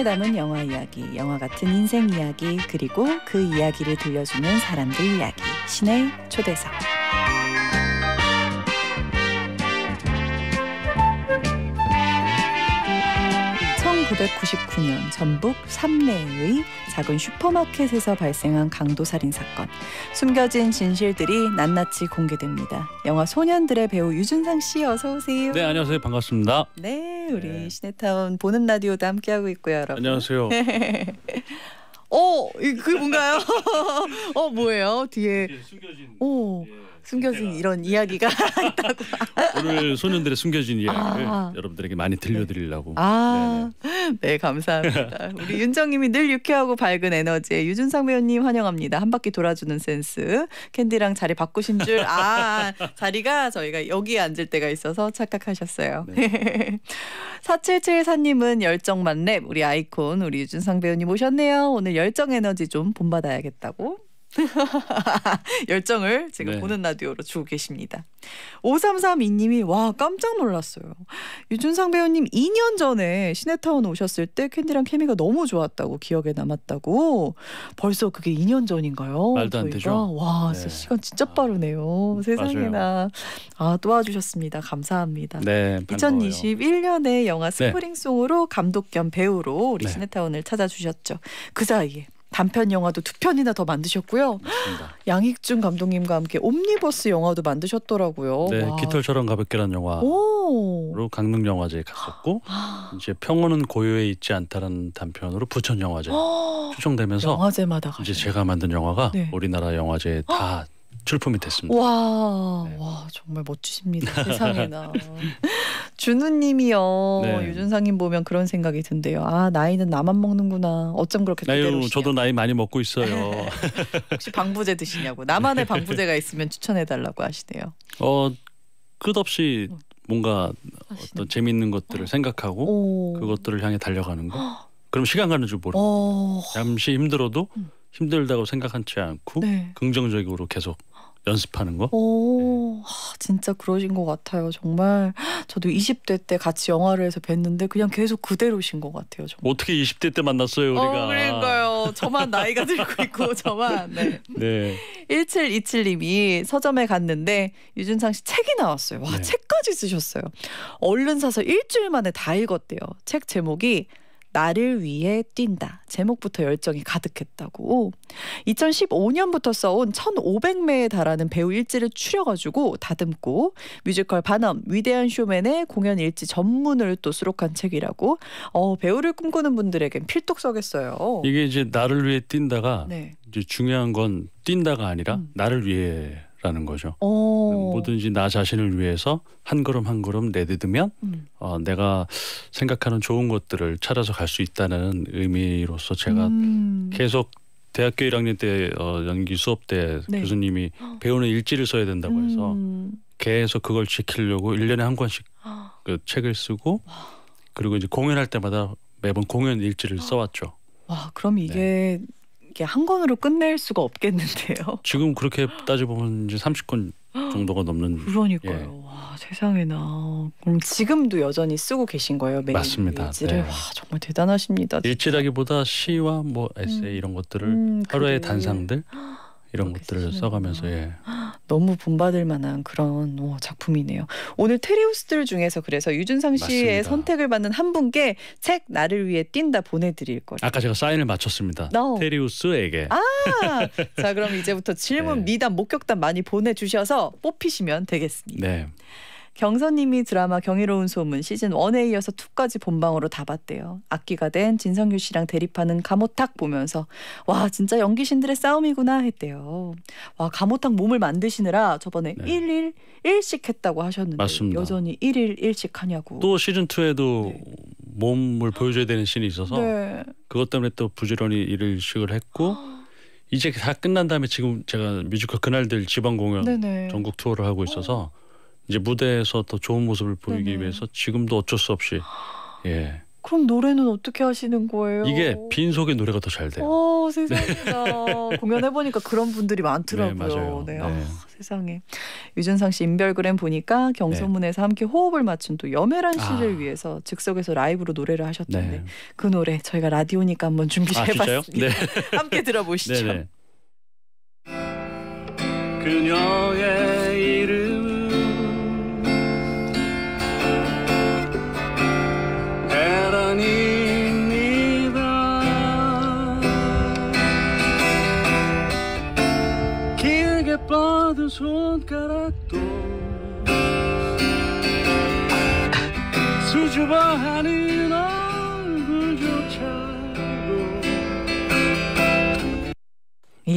사연을 담은 영화 이야기, 영화 같은 인생 이야기, 그리고 그 이야기를 들려주는 사람들 이야기. 신의 초대석. 1 9 9 9년 전북 삼내의 작은 슈퍼마켓에서 발생한 강도 살인 사건. 숨겨진 진실들이 낱낱이 공개됩니다. 영화 소년들의 배우 유준상 씨 어서 오세요. 네, 안녕하세요. 반갑습니다. 네, 우리 네. 시네타운 보는 라디오도 함께하고 있고요, 여러분. 안녕하세요. 어, 그게 뭔가요? 어, 뭐예요? 뒤에 숨겨진 오. 어. 예. 네, 숨겨진 이런 네. 이야기가 있다고. 오늘 소년들의 숨겨진 이야기를 아, 아. 여러분들에게 많이 들려드리려고. 아, 네 감사합니다. 우리 윤정님이 늘 유쾌하고 밝은 에너지에 유준상 배우님 환영합니다. 한 바퀴 돌아주는 센스. 캔디랑 자리 바꾸신 줄. 아 자리가 저희가 여기 앉을 때가 있어서 착각하셨어요. 네. 4774님은 열정 만렙 우리 아이콘 우리 유준상 배우님 오셨네요. 오늘 열정 에너지 좀 본받아야겠다고 열정을 제가 네. 보는 라디오로 주고 계십니다. 5332님이 와 깜짝 놀랐어요. 유준상 배우님 2년 전에 시네타운 오셨을 때 캔디랑 케미가 너무 좋았다고 기억에 남았다고 벌써 그게 2년 전인가요? 말도 안 되죠. 와 네. 시간 진짜 아, 빠르네요. 아, 세상에나 아, 도와주셨습니다. 감사합니다. 네, 2021년에 영화 네. 스프링송으로 감독 겸 배우로 우리 네. 시네타운을 찾아주셨죠. 그 사이에 단편 영화도 두 편이나 더 만드셨고요. 맞습니다. 양익준 감독님과 함께 옴니버스 영화도 만드셨더라고요. 네, 와. 깃털처럼 가볍게라는 영화로 강릉 영화제에 갔었고 아. 이제 평온은 고요에 있지 않다라는 단편으로 부천 영화제 추초되면서 영화제마다 이제 제가 만든 영화가 네. 우리나라 영화제에 다 출품이 됐습니다. 와, 네. 와 정말 멋지십니다. 세상에나. 준우님이요. 네. 유준상님 보면 그런 생각이 든대요. 아 나이는 나만 먹는구나. 어쩜 그렇게 나이 저도 나이 많이 먹고 있어요. 혹시 방부제 드시냐고. 나만의 방부제가 있으면 추천해달라고 하시네요. 어 끝없이 뭔가 하시네. 어떤 재미는 것들을 어. 생각하고 오. 그것들을 향해 달려가는 거. 그럼 시간 가는 줄 모르고 어. 잠시 힘들어도 음. 힘들다고 생각하지 않고 네. 긍정적으로 계속 연습하는 거. 오, 네. 진짜 그러신 것 같아요. 정말 저도 20대 때 같이 영화를 해서 뵀는데 그냥 계속 그대로신 것 같아요. 정말. 어떻게 20대 때 만났어요 어, 우리가? 어, 그러니까요. 저만 나이가 들고 있고 저만. 네. 네. 1727님이 서점에 갔는데 유준상 씨 책이 나왔어요. 와 네. 책까지 쓰셨어요. 얼른 사서 일주일 만에 다 읽었대요. 책 제목이 나를 위해 뛴다. 제목부터 열정이 가득했다고. 2015년부터 써온 1,500매에 달하는 배우 일지를 추려가지고 다듬고 뮤지컬 반엄 위대한 쇼맨의 공연 일지 전문을 또 수록한 책이라고. 어, 배우를 꿈꾸는 분들에겐 필독서겠어요. 이게 이제 나를 위해 뛴다가 네. 이제 중요한 건 뛴다가 아니라 음. 나를 위해 라는 거죠. 오. 어. 뭐든지 나 자신을 위해서 한 걸음 한 걸음 내딛으면 음. 어, 내가 생각하는 좋은 것들을 찾아서 갈 수 있다는 의미로서 제가 음. 계속 대학교 1학년 때 어, 연기 수업 때 네. 교수님이 배우는 일지를 써야 된다고 음. 해서 계속 그걸 지키려고 1년에 한 권씩 그 책을 쓰고 그리고 이제 공연할 때마다 매번 공연 일지를 써왔죠. 와, 그럼 이게 네. 이게 한 권으로 끝낼 수가 없겠는데요. 지금 그렇게 따져보면 이제 30권 정도가 넘는. 그러니까요. 예. 와 세상에나. 그럼 지금도 여전히 쓰고 계신 거예요 매일 맞습니다. 일지를 네. 와 정말 대단하십니다. 진짜. 일지라기보다 시와 뭐 에세이 음, 이런 것들을 음, 하루의 그래. 단상들 이런 것들을 써가면서 예. 너무 본받을 만한 그런 오, 작품이네요. 오늘 테리우스들 중에서 그래서 유준상 씨의 맞습니다. 선택을 받는 한 분께 책 나를 위해 뛴다 보내드릴 거예요. 아까 제가 사인을 마쳤습니다. No. 테리우스에게. 아, 자 그럼 이제부터 질문 네. 미담 목격담 많이 보내주셔서 뽑히시면 되겠습니다. 네. 경선님이 드라마 경이로운 소문 시즌 1에 이어서 2까지 본방으로 다 봤대요. 악기가 된 진성규 씨랑 대립하는 감호탁 보면서 와 진짜 연기신들의 싸움이구나 했대요. 와 감호탁 몸을 만드시느라 저번에 네. 1일 1식 했다고 하셨는데 맞습니다. 여전히 1일 1식 하냐고. 또 시즌 2에도 네. 몸을 보여줘야 되는 신이 있어서 네. 그것 때문에 또 부지런히 1일 1식을 했고 이제 다 끝난 다음에 지금 제가 뮤지컬 그날들 지방 공연 네네. 전국 투어를 하고 있어서 어. 이제 무대에서 더 좋은 모습을 보이기 네네. 위해서 지금도 어쩔 수 없이 예. 그럼 노래는 어떻게 하시는 거예요? 이게 빈속의 노래가 더 잘 돼요. 어, 세상에나 공연해 보니까 그런 분들이 많더라고요. 네, 맞아요. 네. 네. 아, 세상에 유준상 씨 인별그램 보니까 경소문에서 네. 함께 호흡을 맞춘 또 여매란 씨를 아. 위해서 즉석에서 라이브로 노래를 하셨던데 네. 그 노래 저희가 라디오니까 한번 준비해봤습니다. 아, 네. 함께 들어보시죠. 네, 그녀의 son caracol. sujuba bajan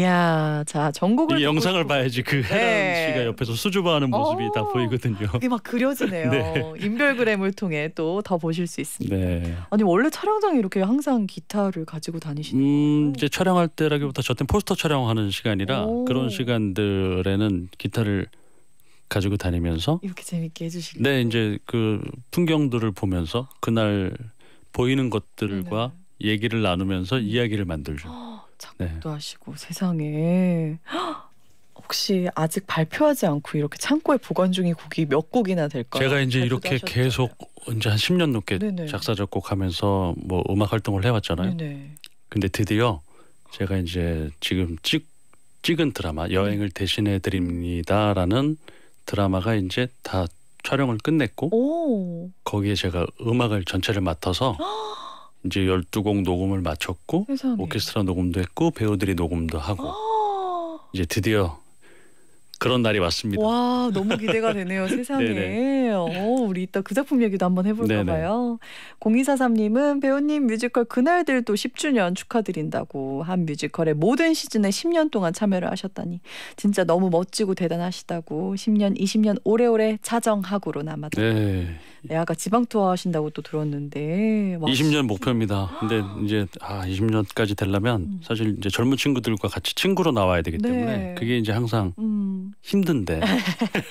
이야, 자 전곡을 이 영상을 싶... 봐야지 그해란 네. 씨가 옆에서 수줍어하는 모습이 다 어. 보이거든요. 이게 막 그려지네요. 네. 인별그램을 통해 또더 보실 수 있습니다. 네. 아니 원래 촬영장 이렇게 항상 기타를 가지고 다니시는 음, 이제 촬영할 때라기보다 저땐 포스터 촬영하는 시간이라 오. 그런 시간들에는 기타를 가지고 다니면서 이렇게 재밌게 해주시고 네 이제 그 풍경들을 보면서 그날 보이는 것들과 네. 얘기를 나누면서 이야기를 만들죠. 작곡도 네. 하시고 세상에 혹시 아직 발표하지 않고 이렇게 창고에 보관 중인 곡이 몇 곡이나 될까요? 제가 이제 이렇게 하셨잖아요. 계속 이제 한 10년 넘게 네네. 작사 작곡하면서 뭐 음악 활동을 해왔잖아요. 네네. 근데 드디어 제가 이제 지금 찍 찍은 드라마 네. 여행을 대신해 드립니다라는 드라마가 이제 다 촬영을 끝냈고 오. 거기에 제가 음악을 전체를 맡아서 이제 12곡 녹음을 마쳤고 세상에. 오케스트라 녹음도 했고 배우들이 녹음도 하고 아. 이제 드디어 그런 날이 왔습니다. 와 너무 기대가 되네요. 세상에. 오, 어, 우리 이따 그 작품 얘기도 한번 해볼까 봐요. 0243님은 배우님 뮤지컬 그날들도 10주년 축하드린다고 한 뮤지컬의 모든 시즌에 10년 동안 참여를 하셨다니 진짜 너무 멋지고 대단하시다고 10년 20년 오래오래 자정학으로 남았다. 네. 네 아까 지방 투어 하신다고 또 들었는데 와, 20년 목표입니다. 근데 이제 아 20년까지 되려면 음. 사실 이제 젊은 친구들과 같이 친구로 나와야 되기 네. 때문에 네. 그게 이제 항상 음. 힘든데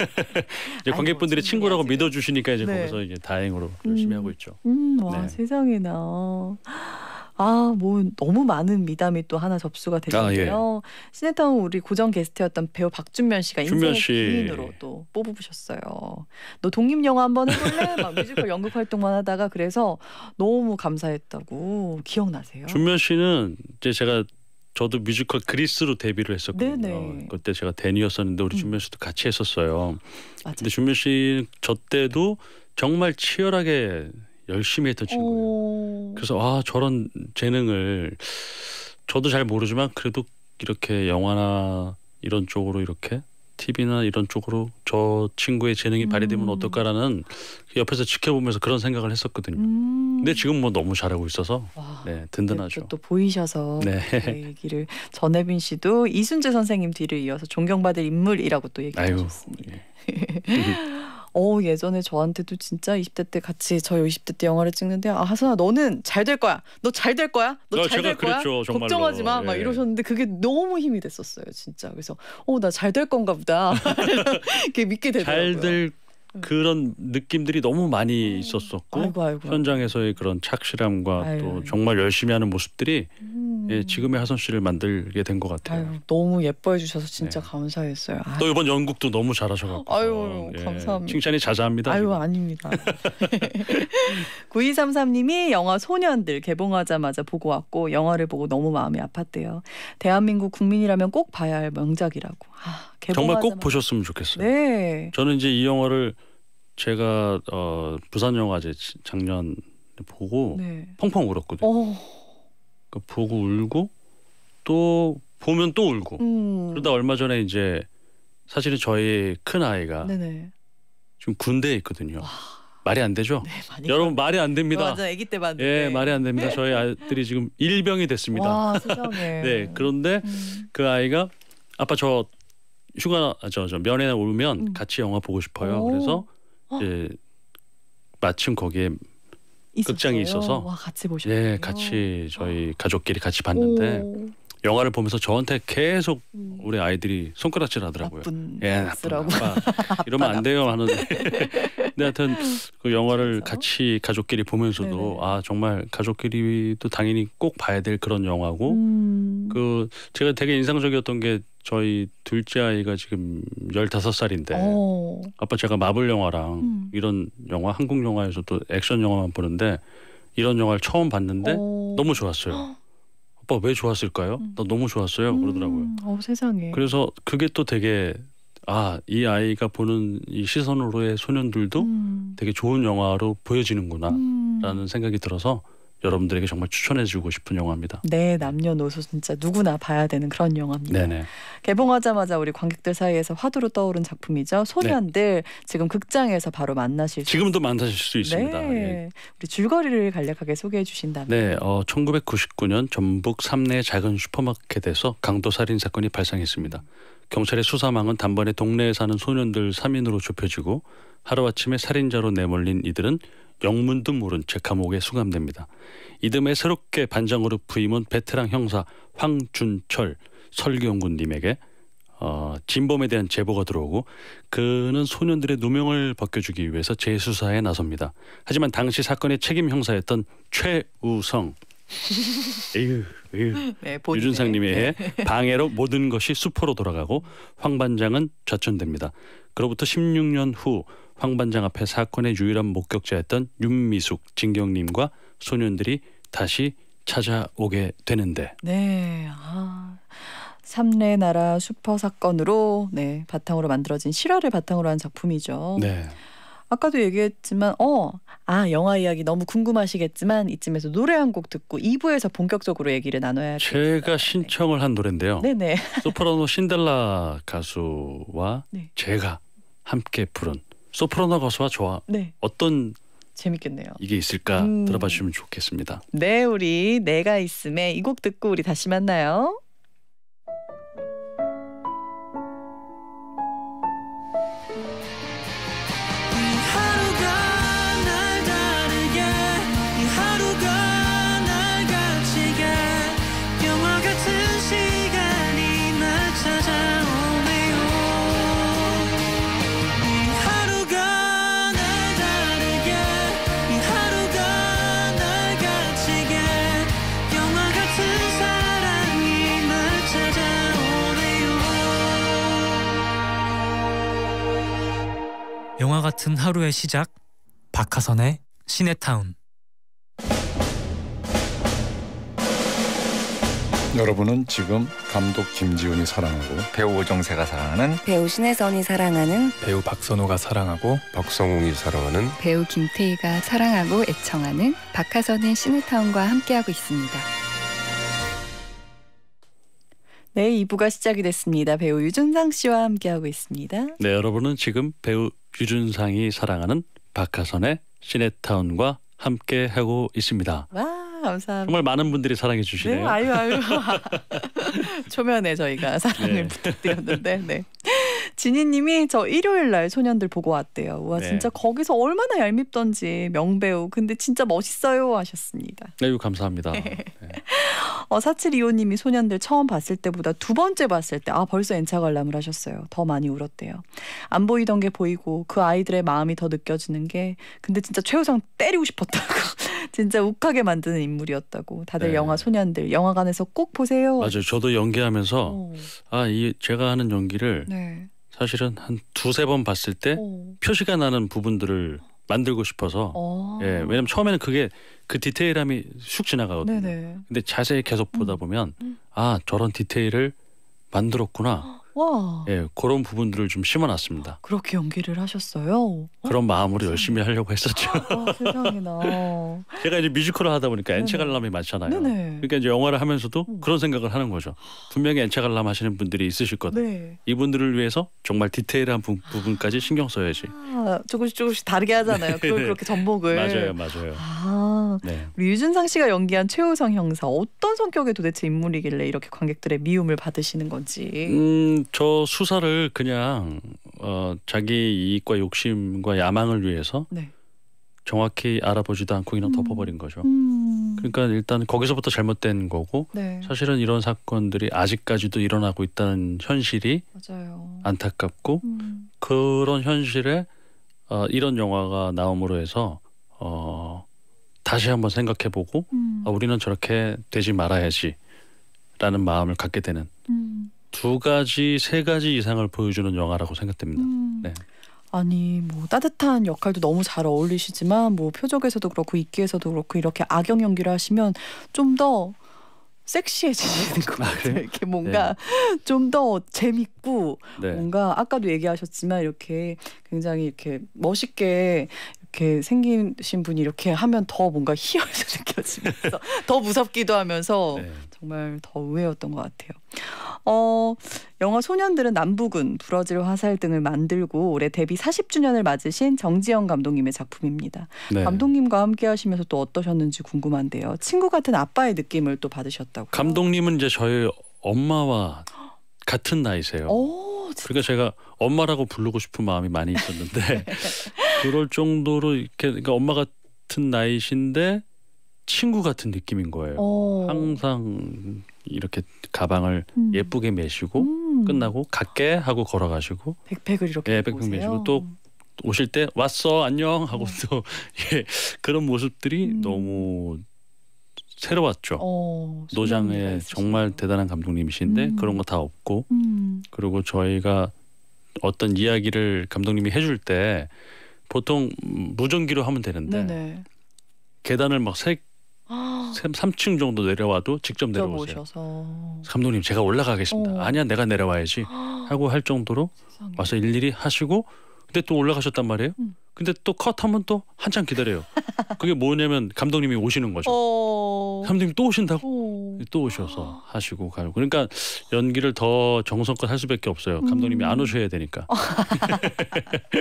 이제 관객분들이 아이고, 친구라고 믿어 주시니까 이제 네. 거기서 이제 다행으로 음. 열심히 음, 하고 있죠. 음, 와 네. 세상에나. 아, 뭐 너무 많은 미담이 또 하나 접수가 되는데요. 아, 예. 시네타운 우리 고정 게스트였던 배우 박준면 씨가 인생의 기인으로 또 뽑으셨어요. 너 독립 영화 한번 해볼래? 막 뮤지컬 연극 활동만 하다가 그래서 너무 감사했다고 기억나세요? 준면 씨는 이제 제가 저도 뮤지컬 그리스로 데뷔를 했었거든요. 네네. 네. 그때 제가 데니였었는데 우리 음. 준면 씨도 같이 했었어요. 맞아. 근데 준면 씨저 때도 정말 치열하게 열심히 했던 친구예요. 오. 그래서 아 저런 재능을 저도 잘 모르지만 그래도 이렇게 영화나 이런 쪽으로 이렇게 TV나 이런 쪽으로 저 친구의 재능이 발휘되면 음. 어떨까라는 그 옆에서 지켜보면서 그런 생각을 했었거든요. 음. 근데 지금 뭐 너무 잘하고 있어서 와, 네, 든든하죠. 또 보이셔서 네. 그 얘기를 전혜빈 씨도 이순재 선생님 뒤를 이어서 존경받을 인물이라고 또 얘기하셨습니다. 예. 음. 어 예전에 저한테도 진짜 20대 때 같이 저 20대 때 영화를 찍는데 아 하선아 너는 잘 될 거야 너 잘 될 거야 너 잘될 아, 거야 그랬죠, 걱정하지 마막 예. 이러셨는데 그게 너무 힘이 됐었어요 진짜 그래서 어나잘 될 건가 보다 이렇게 믿게 되더라고요 잘될 음. 그런 느낌들이 너무 많이 음. 있었었고 아이고, 아이고. 현장에서의 그런 착실함과 아유, 또 정말 열심히 하는 모습들이 음. 예, 지금의 하선 씨를 만들게 된 것 같아요. 아유, 너무 예뻐해 주셔서 진짜 네. 감사했어요. 아유. 또 이번 연극도 너무 잘하셔가지고 아유 예, 감사합니다. 칭찬이 자자합니다. 아유 지금. 아닙니다. 9233님이 영화 소년들 개봉하자마자 보고 왔고 영화를 보고 너무 마음이 아팠대요. 대한민국 국민이라면 꼭 봐야 할 명작이라고. 아, 정말 꼭 보셨으면 좋겠어요. 네. 저는 이제 이 영화를 제가 어, 부산 영화제 작년 보고 네. 펑펑 울었거든요. 어. 그러니까 보고 울고 또 보면 또 울고 음... 그러다 얼마 전에 이제 사실은 저희 큰 아이가 네네. 지금 군대에 있거든요. 와... 말이 안 되죠? 네, 여러분 말이 안 됩니다. 맞아, 아기 때 봤는데. 예, 말이 안 됩니다. 네. 저희 아들이 지금 일병이 됐습니다. 와, 세상에. 네, 그런데 음... 그 아이가 아빠 저 휴가 저저 저, 면회 오면 음. 같이 영화 보고 싶어요. 오. 그래서 이제 마침 거기에 있었어요? 극장이 있어서 와, 같이 보셨요 예, 네, 같이 저희 와. 가족끼리 같이 봤는데 오. 영화를 보면서 저한테 계속 음. 우리 아이들이 손가락질 하더라고요. 나쁜 예, 나쁘라고. 이러면 안 돼요 하는데. 근데 하여튼 그 영화를 같이 가족끼리 보면서도 네네. 아 정말 가족끼리도 당연히 꼭 봐야 될 그런 영화고 음. 그 제가 되게 인상적이었던 게 저희 둘째 아이가 지금 15살인데 오. 어. 아빠 제가 마블 영화랑 음. 이런 영화 한국 영화에서도 액션 영화만 보는데 이런 영화를 처음 봤는데 오. 어. 너무 좋았어요. 아빠 왜 좋았을까요? 음. 나 너무 좋았어요. 음. 그러더라고요. 어, 세상에. 그래서 그게 또 되게 아, 이 아이가 보는 이 시선으로의 소년들도 음. 되게 좋은 영화로 보여지는구나 라는 음. 생각이 들어서 여러분들에게 정말 추천해주고 싶은 영화입니다. 네, 남녀노소 진짜 누구나 봐야 되는 그런 영화입니다. 네네. 개봉하자마자 우리 관객들 사이에서 화두로 떠오른 작품이죠. 소년들 네. 지금 극장에서 바로 만나실 지금도 만나실 수 있습니다. 네. 예. 우리 줄거리를 간략하게 소개해 주신다면. 네, 어, 1999년 전북 삼내 작은 슈퍼마켓에서 강도 살인 사건이 발생했습니다. 경찰의 수사망은 단번에 동네에 사는 소년들 3인으로 좁혀지고 하루아침에 살인자로 내몰린 이들은 영문도 모른 채 감옥에 수감됩니다. 이듬해 새롭게 반장으로 부임한 베테랑 형사 황준철 설경군님에게 어, 진범에 대한 제보가 들어오고 그는 소년들의 누명을 벗겨주기 위해서 재수사에 나섭니다. 하지만 당시 사건의 책임 형사였던 최우성 에휴, 에휴. 네, 유준상님 의해 네. 방해로 모든 것이 수포로 돌아가고 황 반장은 좌천됩니다. 그로부터 16년 후황 반장 앞에 사건의 유일한 목격자였던 윤미숙 진경님과 소년들이 다시 찾아오게 되는데. 네. 아. 삼례 나라 슈퍼 사건으로 네 바탕으로 만들어진 실화를 바탕으로 한 작품이죠. 네. 아까도 얘기했지만 어아 영화 이야기 너무 궁금하시겠지만 이쯤에서 노래 한 곡 듣고 2부에서 본격적으로 얘기를 나눠야 제가 네. 신청을 네. 한 노래인데요. 네네. 소프라노 신델라 가수와 네. 제가 함께 부른 소프라노 가수와 저와 네. 어떤 재밌겠네요. 이게 있을까 음. 들어봐 주시면 좋겠습니다. 네, 우리 내가 있음에 이 곡 듣고 우리 다시 만나요. 같은 하루의 시작 박하선의 시내타운 여러분은 지금 감독 김지훈이 사랑하고 배우 오정세가 사랑하는 배우 신혜선이 사랑하는 배우 박선호가 사랑하고 박성웅이 사랑하는 배우 김태희가 사랑하고 애청하는 박하선의 시네타운과 함께하고 있습니다. 네, 2부가 시작이 됐습니다. 배우 유준상 씨와 함께하고 있습니다. 네, 여러분은 지금 배우 규준상이 사랑하는 박하선의 시네타운과 함께 하고 있습니다. 와. 감사합니다. 정말 많은 분들이 사랑해 주시네요. 네, 아유 아유. 초면에 저희가 사랑을 네. 부탁드렸는데. 네. 진희님이 저 일요일 날 소년들 보고 왔대요. 와 네. 진짜 거기서 얼마나 얄밉던지 명배우. 근데 진짜 멋있어요 하셨습니다. 네, 감사합니다. 네. 어, 사칠 이오님이 소년들 처음 봤을 때보다 두 번째 봤을 때 아 벌써 엔차 관람을 하셨어요. 더 많이 울었대요. 안 보이던 게 보이고 그 아이들의 마음이 더 느껴지는 게 근데 진짜 최우상 때리고 싶었다고. 진짜 욱하게 만드는 인물이었다고. 다들 네. 영화 소년들 영화관에서 꼭 보세요. 맞아요. 저도 연기하면서 어. 아이 제가 하는 연기를 네. 사실은 한 두세 번 봤을 때 오. 어. 표시가 나는 부분들을 만들고 싶어서 오. 어. 예 왜냐면 처음에는 그게 그 디테일함이 쑥 지나가거든요 네네. 근데 자세히 계속 보다 음. 보면 음. 아 저런 디테일을 만들었구나 와. 예, 그런 부분들을 좀 심어놨습니다. 그렇게 연기를 하셨어요? 그런 마음으로 열심히 하려고 했었죠. 와, 아, 세상에나. 제가 이제 뮤지컬을 하다 보니까 엔체갈람이 많잖아요. 네네. 그러니까 이제 영화를 하면서도 음. 그런 생각을 하는 거죠. 분명히 엔체갈람 하시는 분들이 있으실 거다. 네. 이분들을 위해서 정말 디테일한 부, 아. 분까지 신경 써야지. 아, 조금씩 조금씩 다르게 하잖아요. 네. 그걸 그렇게 전복을. 맞아요, 맞아요. 아, 네. 우리 유준상 씨가 연기한 최우성 형사 어떤 성격의 도대체 인물이길래 이렇게 관객들의 미움을 받으시는 건지. 음, 저 수사를 그냥 어, 자기 이익과 욕심과 야망을 위해서 네. 정확히 알아보지도 않고 그냥 음. 덮어버린 거죠. 음. 그러니까 일단 거기서부터 잘못된 거고 네. 사실은 이런 사건들이 아직까지도 일어나고 있다는 현실이 맞아요. 안타깝고 음. 그런 현실에 어, 이런 영화가 나옴으로 해서 어, 다시 한번 생각해보고 음. 아, 우리는 저렇게 되지 말아야지라는 마음을 갖게 되는 음. 두 가지, 세 가지 이상을 보여주는 영화라고 생각됩니다. 음. 네. 아니 뭐 따뜻한 역할도 너무 잘 어울리시지만 뭐 표적에서도 그렇고 입기에서도 그렇고 이렇게 악역 연기를 하시면 좀 더섹시해지는것 아, 같아요. 이렇게 뭔가 네. 좀더 재밌고 네. 뭔가 아까도 얘기하셨지만 이렇게 굉장히 이렇게 멋있게 이렇게 생기신 분이 이렇게 하면 더 뭔가 희열도 느껴지면서 더 무섭기도 하면서 네. 정말 더 의외였던 것 같아요. 어, 영화 소년들은 남부군, 브러질 화살 등을 만들고 올해 데뷔 40주년을 맞으신 정지영 감독님의 작품입니다. 네. 감독님과 함께 하시면서 또 어떠셨는지 궁금한데요. 친구 같은 아빠의 느낌을 또받으셨다고 감독님은 이제 저희 엄마와 같은 나이세요. 오, 그러니까 제가 엄마라고 부르고 싶은 마음이 많이 있었는데 그럴 정도로 이렇게 그러니까 엄마 같은 나이신데 친구 같은 느낌인 거예요. 오. 어. 항상 이렇게 가방을 음. 예쁘게 메시고 음. 끝나고 갈게 하고 걸어가시고 백팩을 이렇게 예, 백팩 메시고 또 오실 때 왔어 안녕 하고 음. 또 예, 그런 모습들이 음. 너무 새로웠죠. 어, 노장에 정말 대단한 감독님이신데 음. 그런 거 다 없고 음. 그리고 저희가 어떤 이야기를 감독님이 해줄 때 보통 무전기로 하면 되는데 네네. 계단을 막세 3층 아. 정도 내려와도 직접 내려오세요. 오셔서. 감독님 제가 올라가겠습니다. 오. 어. 아니야 내가 내려와야지 아. 하고 할 정도로 와서 일일이 하시고 근데 또 올라가셨단 말이에요. 음. 근데 또 컷하면 또 한참 기다려요. 그게 뭐냐면 감독님이 오시는 거죠. 어... 감독님 또 오신다고? 오... 또 오셔서 하시고 가요. 그러니까 연기를 더 정성껏 할 수밖에 없어요. 감독님이 음... 안 오셔야 되니까.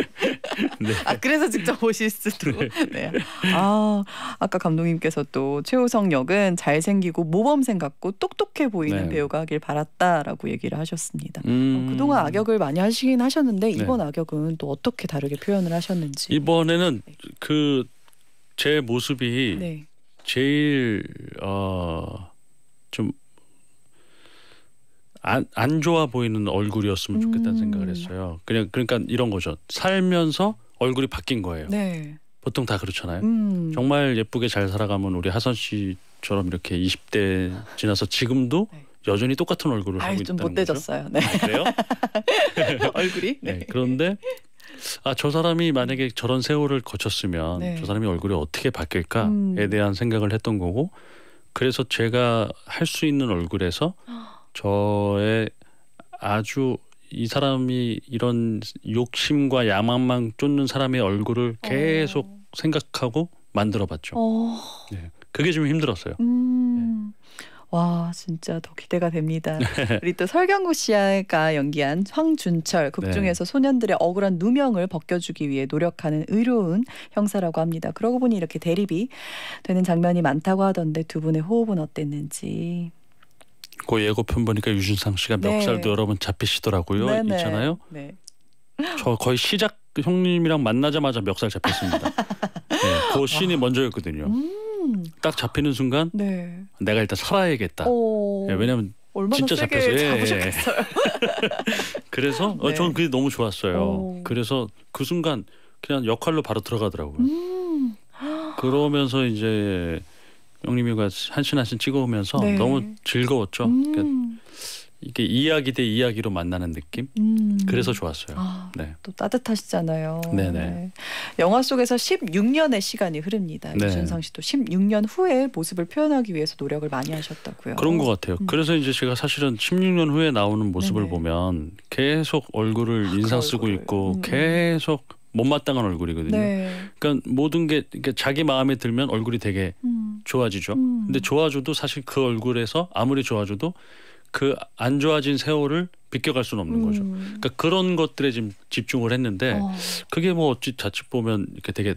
네. 아 그래서 직접 오실 수도. 네. 네. 아 아까 감독님께서 또 최우성 역은 잘생기고 모범생 같고 똑똑해 보이는 네. 배우가 하길 바랐다라고 얘기를 하셨습니다. 어, 음... 어, 그동안 악역을 많이 하시긴 하셨는데 네. 이번 악역은 또 어떻게 다르게 표현을 하셨는지. 해지 이번에는 그 제 모습이 네. 제일 어좀 안, 안 좋아 보이는 얼굴이었으면 음. 좋겠다는 음. 생각을 했어요. 그냥 그러니까 이런 거죠. 살면서 얼굴이 바뀐 거예요. 네. 보통 다 그렇잖아요. 음. 정말 예쁘게 잘 살아가면 우리 하선 씨처럼 이렇게 20대 지나서 지금도 네. 여전히 똑같은 얼굴을 아유, 하고 있다는 거죠. 좀 못돼졌어요. 네. 아, 그래요? 얼굴이? 네. 네 그런데 아저 사람이 만약에 저런 세월을 거쳤으면 네. 저 사람이 얼굴이 어떻게 바뀔까에 음. 대한 생각을 했던 거고 그래서 제가 할 수 있는 얼굴에서 저의 아주 이 사람이 이런 욕심과 야망만 쫓는 사람의 얼굴을 어. 계속 오. 생각하고 만들어봤죠. 어. 네. 그게 좀 힘들었어요. 음. 네. 와 진짜 더 기대가 됩니다. 네. 우리 또 설경구 씨가 연기한 황준철 극 네. 중에서 네. 소년들의 억울한 누명을 벗겨주기 위해 노력하는 의로운 형사라고 합니다. 그러고 보니 이렇게 대립이 되는 장면이 많다고 하던데 두 분의 호흡은 어땠는지. 그 예고편 보니까 유준상 씨가 네. 살도 여러 번 잡히시더라고요. 네네. 네. 있잖아요. 네. 저 거의 시작 형님이랑 만나자마자 멱살 잡혔습니다. 네, 그 신이 먼저였거든요. 음. 딱 잡히는 순간 네. 내가 일단 살아야겠다. 오. 예, 왜냐면 얼마나 진짜 세게 잡혀서 예. 잡으셨겠어요. 그래서 어, 네. 어, 저는 그게 너무 좋았어요. 오. 그래서 그 순간 그냥 역할로 바로 들어가더라고요. 음. 그러면서 이제 형님이 가 한신 한신 찍어오면서 네. 너무 즐거웠죠. 음. 그러니까 이게 이야기 대 이야기로 만나는 느낌. 음. 그래서 좋았어요. 아, 네. 또 따뜻하시잖아요. 네네. 네. 영화 속에서 16년의 시간이 흐릅니다. 네. 유준상 씨도 16년 후의 모습을 표현하기 위해서 노력을 많이 하셨다고요. 그런 것 같아요. 음. 그래서 이제 제가 사실은 16년 후에 나오는 모습을 네네. 보면 계속 얼굴을 아, 인상 그 쓰고 있고 음. 계속 못마땅한 얼굴이거든요. 네. 그러니까 모든 게 그러니까 자기 마음에 들면 얼굴이 되게 음. 좋아지죠. 음. 근데 좋아져도 사실 그 얼굴에서 아무리 좋아져도 그안 좋아진 세월을 비껴갈 수는 없는 음. 거죠. 그러니까 그런 것들에 지금 집중을 했는데 어. 그게 뭐 어찌 자칫 보면 이렇게 되게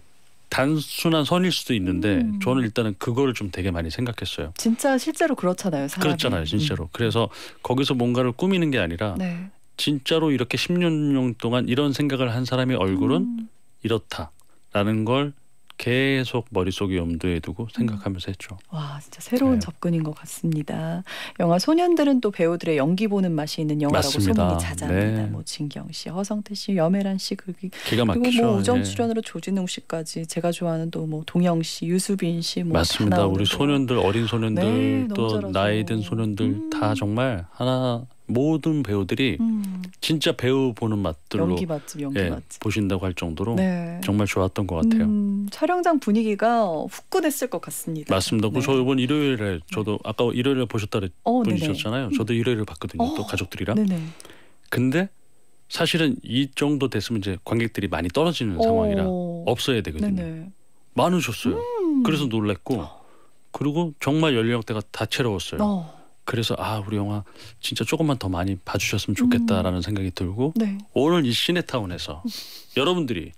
단순한 선일 수도 있는데 음. 저는 일단은 그거를 좀 되게 많이 생각했어요. 진짜 실제로 그렇잖아요. 사람이. 그렇잖아요, 진짜로. 음. 그래서 거기서 뭔가를 꾸미는 게 아니라 네. 진짜로 이렇게 10년 동안 이런 생각을 한 사람의 얼굴은 음. 이렇다라는 걸 계속 머릿속에 염두에 두고 생각하면서 했죠. 와 진짜 새로운 네. 접근인 것 같습니다. 영화 소년들은 또 배우들의 연기 보는 맛이 있는 영화라고 맞습니다. 소문이 자자합니다. 네. 뭐 진경 씨, 허성태 씨, 염혜란 씨 그리고, 그리고 뭐 우정 예. 출연으로 조진웅 씨까지 제가 좋아하는 또뭐 동영 씨, 유수빈 씨뭐 맞습니다. 우리 소년들 어린 소년들 네, 또 나이 든 소년들 음. 다 정말 하나 모든 배우들이 음. 진짜 배우 보는 맛들로 연기 맛집, 연기 예, 맛집. 보신다고 할 정도로 네. 정말 좋았던 것 같아요. 음, 촬영장 분위기가 어, 후끈했을 것 같습니다. 맞습니다. 네. 저 이번 일요일에 저도 아까 일요일에 보셨다 어, 분이셨잖아요. 저도 일요일을 봤거든요. 어, 또 가족들이랑. 네네. 근데 사실은 이 정도 됐으면 이제 관객들이 많이 떨어지는 상황이라 어. 없어야 되거든요. 네네. 많으셨어요. 음. 그래서 놀랬고 그리고 정말 연령대가 다채로웠어요. 어. 그래서 아 우리 영화 진짜 조금만 더 많이 봐주셨으면 좋겠다라는 음. 생각이 들고 네. 오늘 이 시네타운에서 여러분들이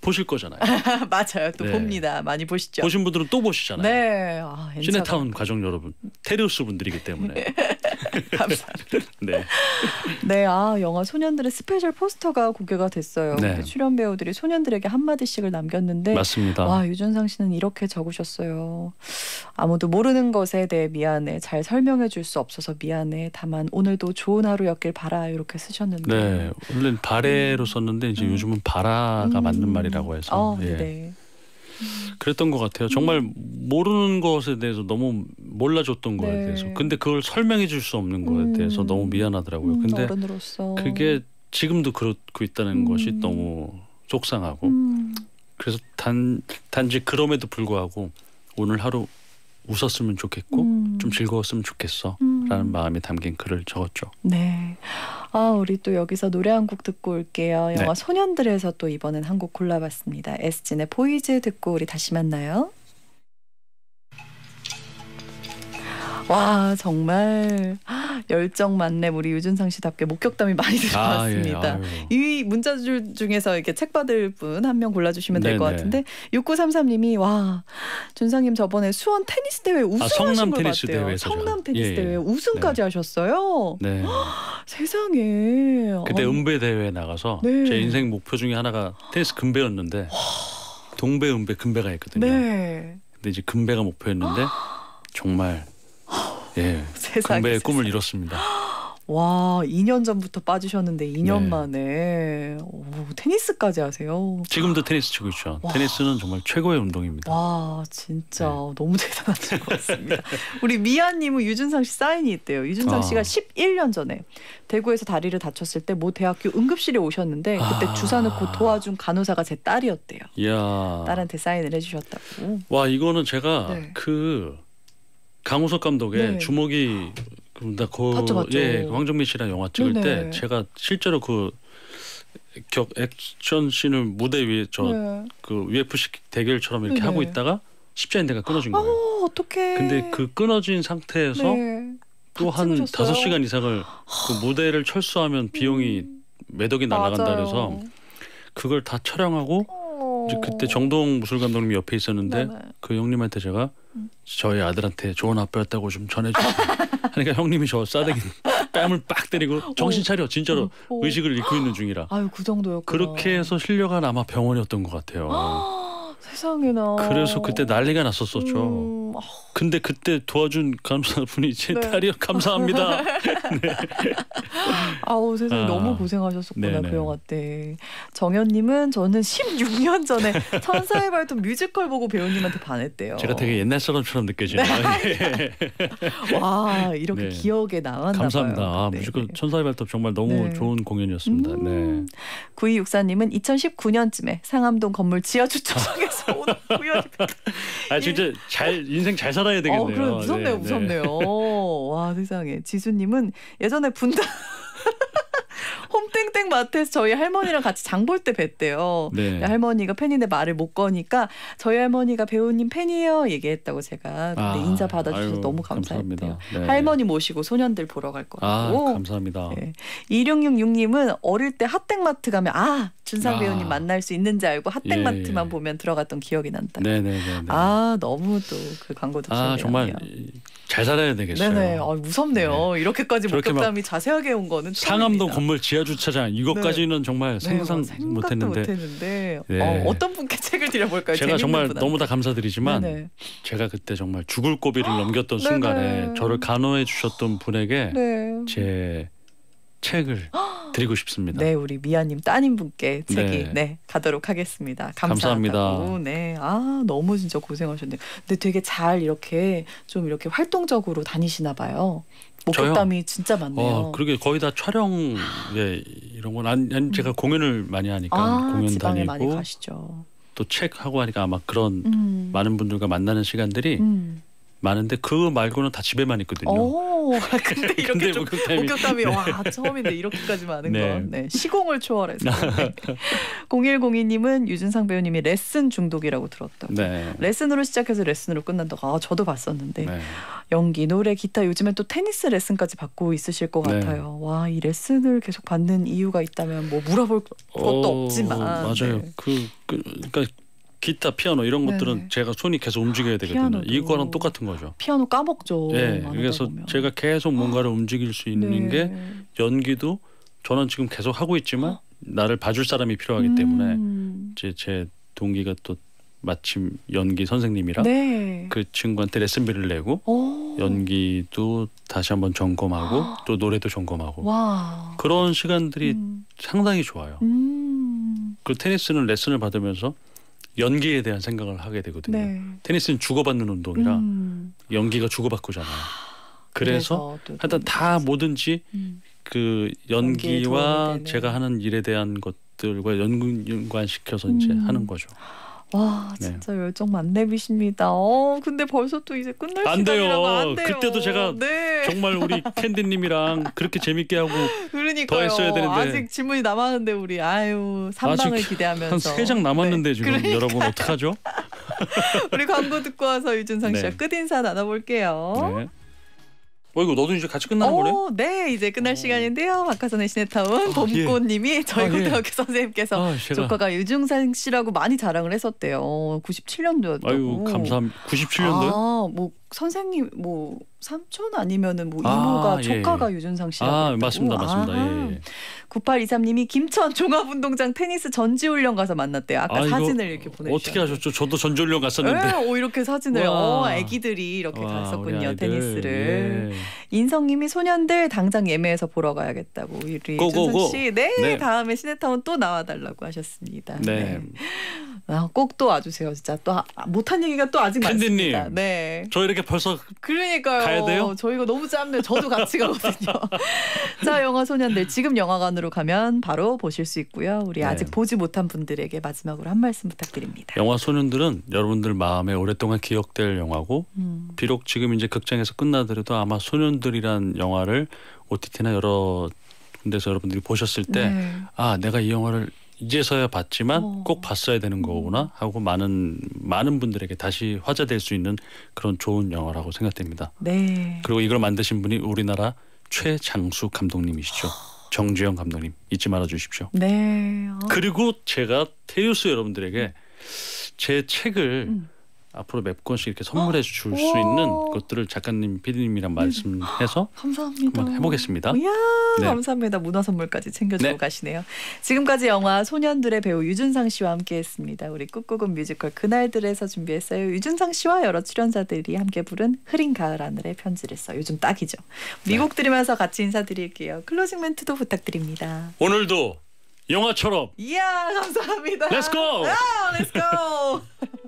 보실 거잖아요. 맞아요. 또 네. 봅니다. 많이 보시죠. 보신 분들은 또 보시잖아요. 네. 아, 시네타운 가족 여러분, 테리우스 분들이기 때문에. 감사합니다. 네. 네, 아 영화 소년들의 스페셜 포스터가 공개가 됐어요. 네. 그 출연 배우들이 소년들에게 한 마디씩을 남겼는데, 맞습니다. 와 유준상 씨는 이렇게 적으셨어요. 아무도 모르는 것에 대해 미안해. 잘 설명해 줄 수 없어서 미안해. 다만 오늘도 좋은 하루였길 바라. 이렇게 쓰셨는데. 네, 원래 바래로 썼는데 이제 음. 요즘은 바라가 음. 맞는 말이라고 해서. 어, 예. 네. 그랬던 것 같아요. 정말 음. 모르는 것에 대해서 너무 몰라줬던 거에 네. 대해서 근데 그걸 설명해 줄 수 없는 것에 음. 대해서 너무 미안하더라고요. 음, 근데 어른으로서. 그게 지금도 그렇고 있다는 것이 음. 너무 속상하고 음. 그래서 단 단지 그럼에도 불구하고 오늘 하루 웃었으면 좋겠고 음. 좀 즐거웠으면 좋겠어라는 음. 마음이 담긴 글을 적었죠. 네. 아 우리 또 여기서 노래 한 곡 듣고 올게요. 네. 영화 네. 소년들에서 또 이번엔 한 곡 골라봤습니다. 에스진의 보이즈 듣고 우리 다시 만나요. 와 정말. 열정 만렙 우리 유준상 씨답게 목격담이 많이 들어왔습니다. 아, 예. 이문자 중에서 이렇게 책 받을 분 한 명 골라주시면 될것 네, 네. 같은데 6933님이 와 준상님 저번에 수원 테니스 대회 아, 우승하신 아, 걸 테니스 봤대요. 대회에서 성남 테니스 예, 예, 대회 우승까지 네. 하셨어요. 네. 세상에. 그때 아니. 음배 대회 나가서 네. 제 인생 목표 중에 하나가 테니스 금배였는데 동배 음배 금배가 있거든요. 네. 근데 이제 금배가 목표였는데 정말 예, 세상에. 공배의 꿈을 이뤘습니다. 와, 2년 전부터 빠지셨는데 2년 네. 만에 오, 테니스까지 하세요. 지금도 테니스 치고 있죠. 와. 테니스는 정말 최고의 운동입니다. 와, 진짜 네. 너무 대단하신 것 같습니다. 우리 미아님은 유준상 씨 사인이 있대요. 유준상 아. 씨가 11년 전에 대구에서 다리를 다쳤을 때 모 대학교 응급실에 오셨는데 그때 아. 주사 놓고 도와준 간호사가 제 딸이었대요. 야 딸한테 사인을 해주셨다고. 와, 이거는 제가 네. 그 강우석 감독의 네. 주먹이 그다 그, 봤죠, 봤죠. 예, 그 황정민 씨랑 영화 찍을 네네. 때 제가 실제로 그 격, 액션 씬을 무대 위에 저그 네. 그 UFC 대결처럼 이렇게 네. 하고 있다가 십자인대가 끊어진 아, 거예요. 아, 어떡해. 근데 그 끊어진 상태에서 네. 또한 다섯 시간 이상을 그 무대를 철수하면 음. 비용이 음. 매덕이 날아간다 그래서 그걸 다 촬영하고 어. 이제 그때 어. 정동 무술 감독님이 옆에 있었는데 네네. 그 형님한테 제가 저희 아들한테 좋은 아빠였다고 좀 전해주세요. 하니까 그러니까 형님이 저 싸대기 뺨을 빡 때리고 정신 차려 진짜로 음. 오. 의식을 잃고 있는 중이라. 아유 그 정도였고. 그렇게 해서 실려간 아마 병원이었던 것 같아요. 아. 세상에나. 그래서 그때 난리가 났었었죠. 음... 아. 근데 그때 도와준 감사분이 제딸이 네. 감사합니다. 네. 아우 세상 아, 너무 고생하셨었구나 네네. 그 영화 때. 정현님은 저는 16년 전에 천사의 발톱 뮤지컬 보고 배우님한테 반했대요. 제가 되게 옛날 사람처럼 느껴지네요. 네. 예. 와 이렇게 네. 기억에 남았나 감사합니다. 아, 네. 뮤지컬 천사의 발톱 정말 너무 좋은 공연이었습니다. 음... 네. 9264님은 2019년쯤에 상암동 건물 지하 주차장에 그래서 오늘 우연히 아 진짜 잘 인생 잘 살아야 어, 되겠네요. 어, 그래 무섭네요, 네, 무섭네요. 네. 와 세상에 지수님은 예전에 분당 홈땡땡 마트에서 저희 할머니랑 같이 장 볼 때 뵀대요. 네. 할머니가 팬인데 말을 못 거니까 저희 할머니가 배우님 팬이에요 얘기했다고 제가 아, 인사 받아주셔서 아유, 너무 감사했대요. 네. 할머니 모시고 소년들 보러 갈 거라고. 아, 감사합니다. 네. 예. 2666님은 어릴 때 핫땡마트 가면 아 준상 아. 배우님 만날 수 있는지 알고 핫땡마트만 예, 예. 보면 들어갔던 기억이 난다. 네네네. 네, 네, 네. 아 너무 또 그 광고도 좋네요. 아 정말 잘 살아야 되겠어요. 네네. 아, 무섭네요. 네. 이렇게까지 목격담이 자세하게 온 거는 상암동 건물 지하 주차장 이것까지는 네. 정말 네, 상상 네, 뭐, 못했는데. 못했는데. 네. 어, 떤 분께 책을 드려볼까요? 제가 정말 분한테. 너무 다 감사드리지만 네네. 제가 그때 정말 죽을 고비를 넘겼던 순간에 저를 간호해 주셨던 분에게 네. 제 책을 드리고 싶습니다. 네, 우리 미아님 따님분께 책이 네. 네, 가도록 하겠습니다. 감사합니다. 네, 아 너무 진짜 고생하셨네요. 근데 되게 잘 이렇게 좀 이렇게 활동적으로 다니시나 봐요. 목격담이 진짜 많네요. 어, 그러게 거의 다 촬영 예, 이런 건 아니, 제가 음. 공연을 많이 하니까 아, 공연 다니고 많이 가시죠. 또 책하고 하니까 아마 그런 음. 많은 분들과 만나는 시간들이 음. 많은데 그 말고는 다 집에만 있거든요. 오, 아, 근데 이렇게 근데 좀 목욕담이, 목욕담이 네. 와 처음인데 이렇게까지 많은 네. 건 네, 시공을 초월해서. 네. 0102님은 유진상 배우님이 레슨 중독이라고 들었다고. 네. 레슨으로 시작해서 레슨으로 끝난다 아, 저도 봤었는데 네. 연기, 노래, 기타 요즘엔 또 테니스 레슨까지 받고 있으실 것 네. 같아요. 와, 이 레슨을 계속 받는 이유가 있다면 뭐 물어볼 것도 어, 없지만. 맞아요. 네. 그, 그 그러니까. 기타, 피아노 이런 것들은 네네. 제가 손이 계속 움직여야 아, 되거든요. 이거랑 똑같은 거죠. 피아노 까먹죠. 예. 그래서 보면. 제가 계속 뭔가를 아. 움직일 수 있는 네. 게 연기도 저는 지금 계속 하고 있지만 아. 나를 봐줄 사람이 필요하기 음. 때문에 제제 동기가 또 마침 연기 선생님이라 네. 그 친구한테 레슨비를 내고 오. 연기도 다시 한번 점검하고 아. 또 노래도 점검하고 와. 그런 시간들이 음. 상당히 좋아요. 음. 그 테니스는 레슨을 받으면서 연기에 대한 생각을 하게 되거든요. 네. 테니스는 주고받는 운동이라 음. 연기가 주고받고잖아요. 아, 그래서, 그래서 하여튼 다 뭐든지 음. 그 연기와 제가 하는 일에 대한 것들과 연관시켜서 이제 음. 하는 거죠. 와 네. 진짜 네. 열정 만렙이십니다. 어 근데 벌써 또 이제 끝날 안 돼요. 안 돼요. 그때도 제가 네. 정말 우리 캔디님이랑 그렇게 재밌게 하고 그러니까요. 더 했어야 되는데 아직 질문이 남았는데 우리 아유 삼방을 기대하면서 한세장 남았는데 네. 지금 그러니까. 여러분 어떡하죠? 우리 광고 듣고 와서 유준상 씨와 네. 끝 인사 나눠볼게요. 네. 어이구 너도 이제 같이 끝나는 거래? 어, 네 이제 끝날 오. 어. 시간인데요. 박하선의 시네타운 아, 예. 봄꽃님이 아, 예. 저희 고등학교 예. 선생님께서 아, 조카가 유중상 씨라고 많이 자랑을 했었대요. 97년도였다고. 어, 아유 감사합니다. 97년도요? 아, 뭐 선생님 뭐 삼촌 아니면은 뭐 아, 이모가 아, 조카가 예. 유준상 씨라고. 아 했다고. 맞습니다, 맞습니다. 예. 예. 9823님이 김천 종합운동장 테니스 전지훈련 가서 만났대요. 아까 아, 사진을 이렇게 보내셨어요 어떻게 하셨죠? 저도 전지훈련 갔었는데. 네, 오, 이렇게 사진을. 어, 와. 어, 애기들이 이렇게 와, 아, 갔었군요. 테니스를. 예. 인성님이 소년들 당장 예매해서 보러 가야겠다고. 우리 고고고. 준선 씨. 네, 네, 다음에 시네타운 또 나와달라고 하셨습니다. 네. 네. 아, 꼭또 와주세요. 진짜 또 아, 못한 얘기가 또 아직 많습니다. 네. 저 이렇게 벌써 그러니까요. 가야 돼요? 저희가 너무 짬네 저도 같이 가거든요. 자, 영화 소년들 지금 영화관으로 가면 바로 보실 수 있고요. 우리 네. 아직 보지 못한 분들에게 마지막으로 한 말씀 부탁드립니다. 영화 소년들은 여러분들 마음에 오랫동안 기억될 영화고 음. 비록 지금 이제 극장에서 끝나더라도 아마 소년들이란 영화를 OTT나 여러 군데서 여러분들이 보셨을 때아 네. 아, 내가 이 영화를 이제서야 봤지만 어. 꼭 봤어야 되는 거구나 음. 하고 많은 많은 분들에게 다시 화제될 수 있는 그런 좋은 영화라고 생각됩니다. 네. 그리고 이걸 만드신 분이 우리나라 최장수 감독님이시죠. 아. 정주영 감독님 잊지 말아 주십시오. 네. 어. 그리고 제가 테유스 여러분들에게 음. 제 책을 음. 앞으로 몇 권씩 이렇게 선물해 줄 수 있는 것들을 작가님, 피디님이랑 음. 말씀해서 감사합니다. 한번 해보겠습니다. 이야, 네. 감사합니다. 문화 선물까지 챙겨주고 네. 가시네요. 지금까지 영화 소년들의 배우 유준상 씨와 함께했습니다. 우리 꾹꾹은 뮤지컬 그날들에서 준비했어요. 유준상 씨와 여러 출연자들이 함께 부른 흐린 가을 하늘의 편지를 써 요즘 딱이죠. 네. 미국 들으면서 같이 인사드릴게요. 클로징 멘트도 부탁드립니다. 오늘도 영화처럼. 이야 감사합니다. Let's go. 아,